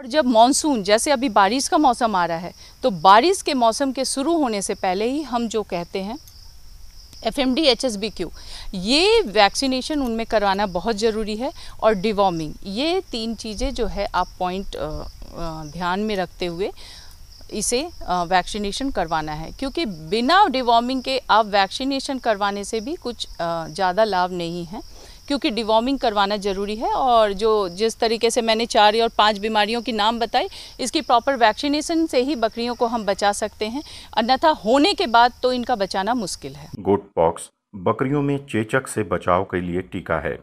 और जब मानसून जैसे अभी बारिश का मौसम आ रहा है तो बारिश के मौसम के शुरू होने से पहले ही हम जो कहते हैं F M D H S B Q ये वैक्सीनेशन उनमें करवाना बहुत ज़रूरी है और डिवॉर्मिंग ये तीन चीज़ें जो है आप पॉइंट ध्यान में रखते हुए इसे वैक्सीनेशन करवाना है क्योंकि बिना डिवॉर्मिंग के आप वैक्सीनेशन करवाने से भी कुछ ज़्यादा लाभ नहीं है क्योंकि डिवॉर्मिंग करवाना ज़रूरी है और जो जिस तरीके से मैंने चार और पांच बीमारियों की नाम बताई इसकी प्रॉपर वैक्सीनेशन से ही बकरियों को हम बचा सकते हैं अन्यथा होने के बाद तो इनका बचाना मुश्किल है गुड पॉक्स बकरियों में चेचक से बचाव के लिए टीका है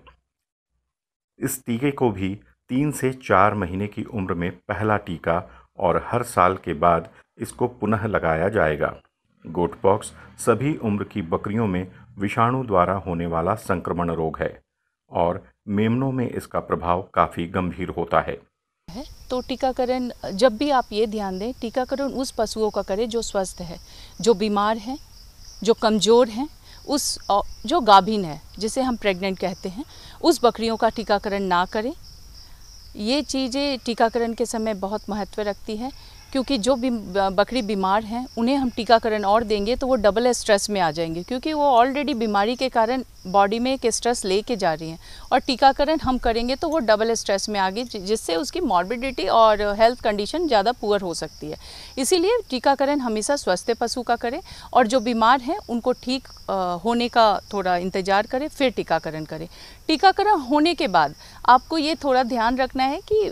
इस टीके को भी तीन से चार महीने की उम्र में पहला टीका और हर साल के बाद इसको पुनः लगाया जाएगा गोटपॉक्स सभी उम्र की बकरियों में विषाणु द्वारा होने वाला संक्रमण रोग है और मेमनों में इसका प्रभाव काफ़ी गंभीर होता है तो टीकाकरण जब भी आप ये ध्यान दें टीकाकरण उस पशुओं का करें जो स्वस्थ है जो बीमार हैं जो कमज़ोर हैं उस जो गाभिन है जिसे हम प्रेग्नेंट कहते हैं उस बकरियों का टीकाकरण ना करें ये चीज़ें टीकाकरण के समय बहुत महत्व रखती है क्योंकि जो भी बकरी बीमार हैं उन्हें हम टीकाकरण और देंगे तो वो डबल स्ट्रेस में आ जाएंगे क्योंकि वो ऑलरेडी बीमारी के कारण बॉडी में एक स्ट्रेस लेके जा रही हैं और टीकाकरण हम करेंगे तो वो डबल स्ट्रेस में आ गई जिससे उसकी मॉर्बिडिटी और हेल्थ कंडीशन ज़्यादा पुअर हो सकती है इसीलिए टीकाकरण हमेशा स्वस्थ पशु का करें और जो बीमार हैं उनको ठीक होने का थोड़ा इंतज़ार करें फिर टीकाकरण करें टीकाकरण होने के बाद आपको ये थोड़ा ध्यान रखना है कि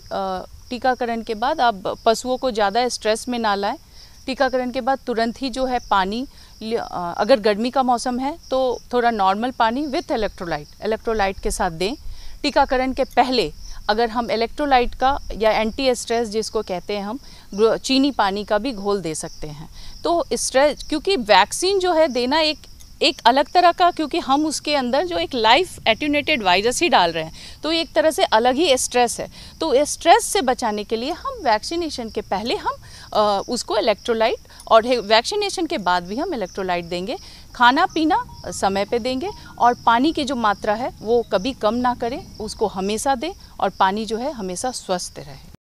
टीकाकरण के बाद आप पशुओं को ज़्यादा स्ट्रेस में ना लाएं टीकाकरण के बाद तुरंत ही जो है पानी अगर गर्मी का मौसम है तो थोड़ा नॉर्मल पानी विथ इलेक्ट्रोलाइट इलेक्ट्रोलाइट के साथ दें टीकाकरण के पहले अगर हम इलेक्ट्रोलाइट का या एंटी स्ट्रेस जिसको कहते हैं हम चीनी पानी का भी घोल दे सकते हैं तो स्ट्रेस क्योंकि वैक्सीन जो है देना एक एक अलग तरह का क्योंकि हम उसके अंदर जो एक लाइफ एट्यूनेटेड वायरस ही डाल रहे हैं तो एक तरह से अलग ही स्ट्रेस है तो स्ट्रेस से बचाने के लिए हम वैक्सीनेशन के पहले हम आ, उसको इलेक्ट्रोलाइट और वैक्सीनेशन के बाद भी हम इलेक्ट्रोलाइट देंगे खाना पीना समय पे देंगे और पानी की जो मात्रा है वो कभी कम ना करें उसको हमेशा दें और पानी जो है हमेशा स्वस्थ रहे